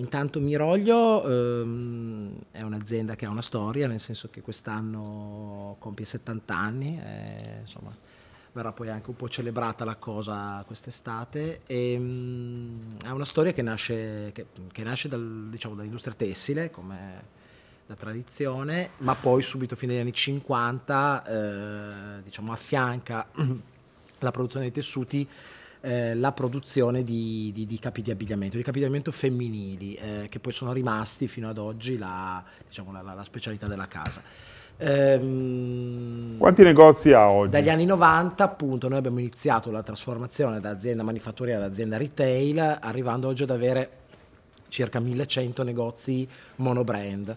Intanto Miroglio ehm, è un'azienda che ha una storia, nel senso che quest'anno compie 70 anni, eh, insomma verrà poi anche un po' celebrata la cosa quest'estate. E, um, è una storia che nasce, che, che nasce dal, diciamo, dall'industria tessile, come da tradizione, ma poi subito fino agli anni 50 eh, diciamo, affianca la produzione dei tessuti eh, la produzione di, di, di, capi di abbigliamento, di capi di abbigliamento femminili, eh, che poi sono rimasti fino ad oggi la, diciamo, la, la specialità della casa. Ehm, Quanti negozi ha oggi? Dagli anni 90 appunto noi abbiamo iniziato la trasformazione da azienda manifatturiera ad azienda retail, arrivando oggi ad avere circa 1100 negozi monobrand.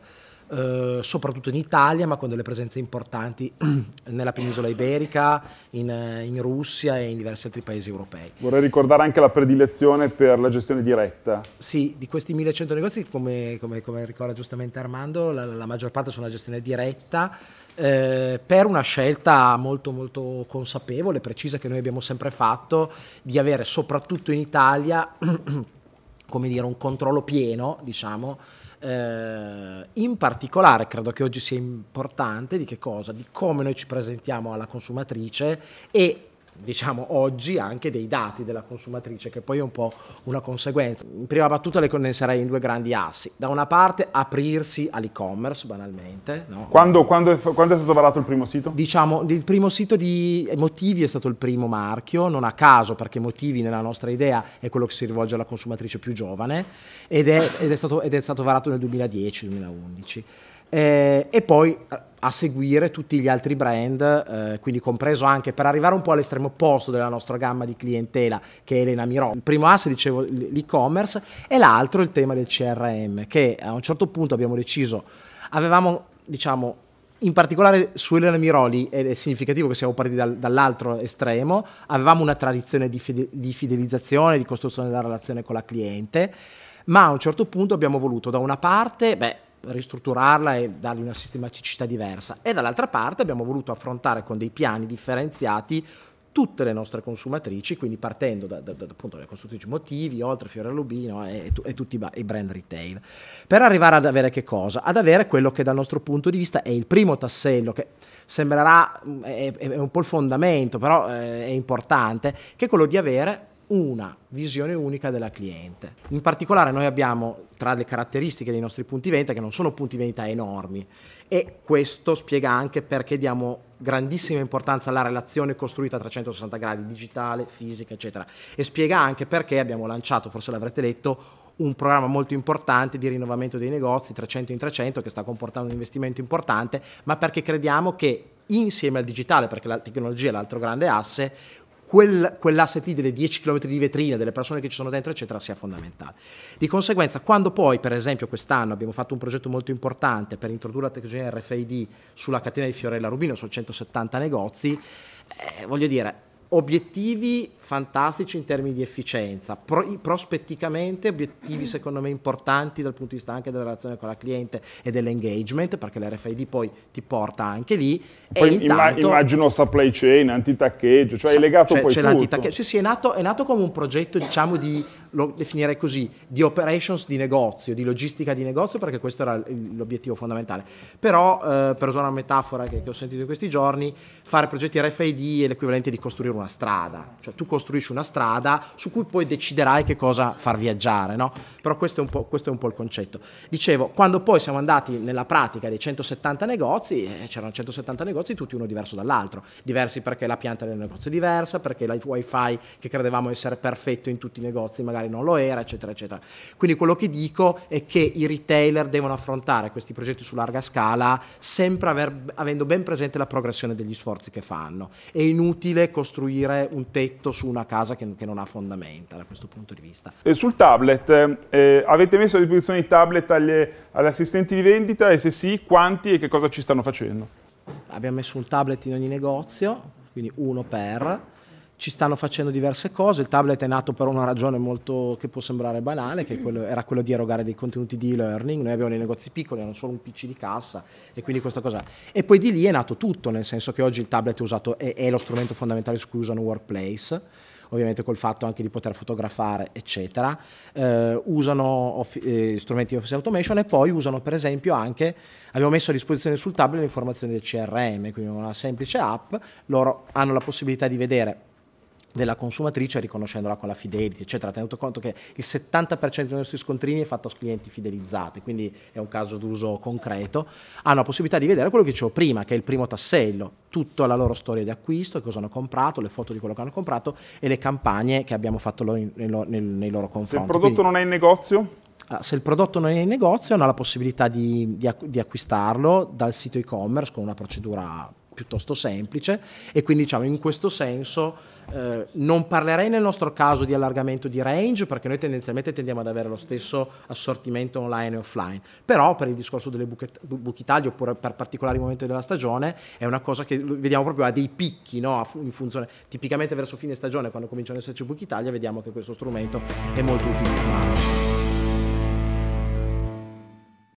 Eh, soprattutto in Italia, ma con delle presenze importanti nella penisola iberica, in, eh, in, Russia e in diversi altri paesi europei. Vorrei ricordare anche la predilezione per la gestione diretta. Sì, di questi 1100 negozi, come, come, come ricorda giustamente Armando, la, la maggior parte sono la gestione diretta. Eh, per una scelta molto molto consapevole, precisa che noi abbiamo sempre fatto, di avere soprattutto in Italia come dire, un controllo pieno, diciamo. Eh, in particolare credo che oggi sia importante di che cosa? Di come noi ci presentiamo alla consumatrice e diciamo oggi anche dei dati della consumatrice che poi è un po' una conseguenza. In prima battuta le condenserei in due grandi assi. Da una parte aprirsi all'e-commerce banalmente. No? Quando, quando, è, quando, è, stato varato il primo sito? Diciamo il primo sito di Motivi è stato il primo marchio, non a caso perché Motivi nella nostra idea è quello che si rivolge alla consumatrice più giovane ed è, ed è, stato, ed è stato varato nel 2010-2011 eh, e poi eh, a seguire tutti gli altri brand, eh, quindi compreso anche per arrivare un po' all'estremo opposto della nostra gamma di clientela che è Elena Miro. Il primo asse dicevo l'e-commerce e l'altro il tema del CRM che a un certo punto abbiamo deciso, avevamo diciamo in particolare su Elena Miroli è significativo che siamo partiti dal, dall'altro estremo, avevamo una tradizione di, fide, di fidelizzazione, di costruzione della relazione con la cliente, ma a un certo punto abbiamo voluto da una parte, beh, ristrutturarla e dargli una sistematicità diversa. E dall'altra parte abbiamo voluto affrontare con dei piani differenziati tutte le nostre consumatrici, quindi partendo da, da, da appunto dalle costruttrici motivi, oltre Fiore Lubino e, e, e, tutti i brand retail. Per arrivare ad avere che cosa? Ad avere quello che dal nostro punto di vista è il primo tassello, che sembrerà mm, è, è un po' il fondamento, però eh, è importante, che è quello di avere una visione unica della cliente. In particolare noi abbiamo tra le caratteristiche dei nostri punti vendita che non sono punti vendita enormi e questo spiega anche perché diamo grandissima importanza alla relazione costruita a 360 gradi, digitale, fisica, eccetera e spiega anche perché abbiamo lanciato, forse l'avrete letto, un programma molto importante di rinnovamento dei negozi 300 in 300 che sta comportando un investimento importante, ma perché crediamo che insieme al digitale, perché la tecnologia è l'altro grande asse, quel, quell'asset lì delle 10 km di vetrina, delle persone che ci sono dentro, eccetera, sia fondamentale. Di conseguenza, quando poi, per esempio, quest'anno abbiamo fatto un progetto molto importante per introdurre la tecnologia RFID sulla catena di Fiorella Rubino, su 170 negozi, eh, voglio dire, obiettivi fantastici in termini di efficienza, Pro, prospetticamente obiettivi secondo me importanti dal punto di vista anche della relazione con la cliente e dell'engagement, perché l'RFID poi ti porta anche lì. Poi intanto, immagino supply chain, antitaccheggio, cioè è legato cioè, poi c'è tutto. Sì, sì, è nato, è nato come un progetto, diciamo, di, lo definirei così, di operations di negozio, di logistica di negozio, perché questo era l'obiettivo fondamentale. Però, eh, per usare una metafora che, che, ho sentito in questi giorni, fare progetti RFID è l'equivalente di costruire una strada. Cioè tu costruisci costruisci una strada su cui poi deciderai che cosa far viaggiare, no? Però questo è, questo è, un po', il concetto. Dicevo, quando poi siamo andati nella pratica dei 170 negozi, eh, c'erano 170 negozi, tutti uno diverso dall'altro, diversi perché la pianta del negozio è diversa, perché il wifi che credevamo essere perfetto in tutti i negozi magari non lo era, eccetera, eccetera. Quindi quello che dico è che i retailer devono affrontare questi progetti su larga scala sempre aver, avendo ben presente la progressione degli sforzi che fanno. È inutile costruire un tetto su una casa che, che, non ha fondamenta da questo punto di vista. E sul tablet, eh, eh, avete messo a disposizione i tablet agli, agli assistenti di vendita e se sì, quanti e che cosa ci stanno facendo? Abbiamo messo un tablet in ogni negozio, quindi uno per ci stanno facendo diverse cose, il tablet è nato per una ragione molto che può sembrare banale, che quello, era quello di erogare dei contenuti di e-learning, noi abbiamo dei negozi piccoli, hanno solo un PC di cassa e quindi questa cosa. E poi di lì è nato tutto, nel senso che oggi il tablet è, usato, è, è lo strumento fondamentale su cui usano workplace ovviamente col fatto anche di poter fotografare, eccetera. Eh, usano off- eh, strumenti di office automation e poi usano, per esempio, anche abbiamo messo a disposizione sul tablet le informazioni del CRM, quindi una semplice app, loro hanno la possibilità di vedere della consumatrice riconoscendola con la fidelity, eccetera, tenuto conto che il 70% dei nostri scontrini è fatto a clienti fidelizzati, quindi è un caso d'uso concreto, hanno la possibilità di vedere quello che dicevo prima, che è il primo tassello, tutta la loro storia di acquisto, cosa hanno comprato, le foto di quello che hanno comprato e le campagne che abbiamo fatto loro in, nel, nel, nei loro confronti. Se il prodotto quindi, non è in negozio? Ah, se il prodotto non è in negozio hanno la possibilità di, di, di acquistarlo dal sito e-commerce con una procedura piuttosto semplice e quindi diciamo in questo senso eh, non parlerei nel nostro caso di allargamento di range perché noi tendenzialmente tendiamo ad avere lo stesso assortimento online e offline, però per il discorso delle buche, buchi tagli oppure per particolari momenti della stagione è una cosa che vediamo proprio a dei picchi no? in funzione, tipicamente verso fine stagione quando cominciano ad esserci buchi tagli vediamo che questo strumento è molto utilizzato.